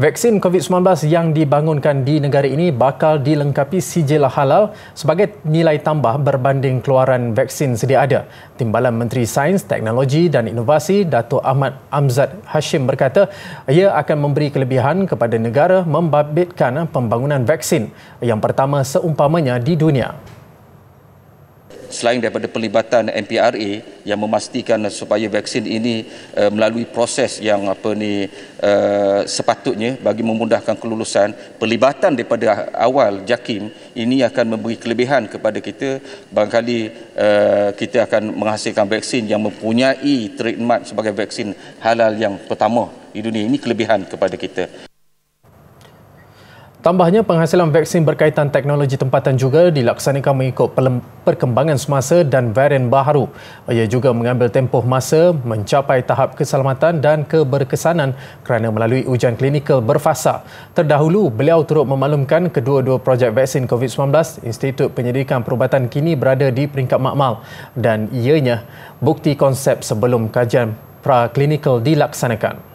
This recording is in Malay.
Vaksin COVID-19 yang dibangunkan di negara ini bakal dilengkapi sijil halal sebagai nilai tambah berbanding keluaran vaksin sedia ada. Timbalan Menteri Sains, Teknologi dan Inovasi Datuk Ahmad Amzad Hashim berkata, ia akan memberi kelebihan kepada negara membabitkan pembangunan vaksin yang pertama seumpamanya di dunia selain daripada pelibatan NPRA yang memastikan supaya vaksin ini uh, melalui proses yang apa ni uh, sepatutnya bagi memudahkan kelulusan pelibatan daripada awal JAKIM ini akan memberi kelebihan kepada kita barangkali uh, kita akan menghasilkan vaksin yang mempunyai trademark sebagai vaksin halal yang pertama di dunia ini kelebihan kepada kita Tambahnya, penghasilan vaksin berkaitan teknologi tempatan juga dilaksanakan mengikut perkembangan semasa dan varian baharu. Ia juga mengambil tempoh masa mencapai tahap keselamatan dan keberkesanan kerana melalui ujian klinikal berfasa. Terdahulu, beliau turut memaklumkan kedua-dua projek vaksin COVID-19, Institut Penyelidikan Perubatan kini berada di peringkat makmal dan ianya bukti konsep sebelum kajian praklinikal dilaksanakan.